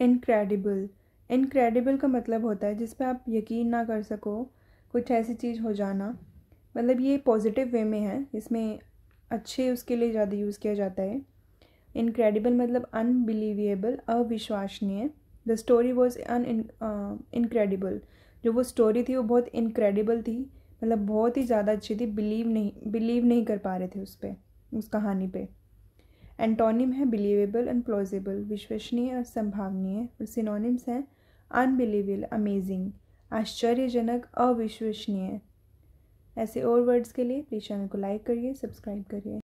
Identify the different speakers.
Speaker 1: incredible incredible का मतलब होता है जिस पर आप यकीन ना कर सको कुछ ऐसी चीज़ हो जाना मतलब ये पॉजिटिव वे में है इसमें अच्छे उसके लिए ज़्यादा यूज़ किया जाता है इनक्रेडिबल मतलब अनबिलीविएबल अविश्वसनीय the story was an incredible जो वो स्टोरी थी वो बहुत इनक्रेडिबल थी मतलब बहुत ही ज़्यादा अच्छी थी बिलीव नहीं बिलीव नहीं कर पा रहे थे उस पर उस कहानी पर एंटोनिम है बिलीवेबल एंड प्लॉजिबल विश्वसनीय और संभावनीय और सिनोनिम्स हैं अनबिलीवेबल अमेजिंग आश्चर्यजनक अविश्वसनीय ऐसे और वर्ड्स के लिए प्लीज़ चैनल को लाइक करिए सब्सक्राइब करिए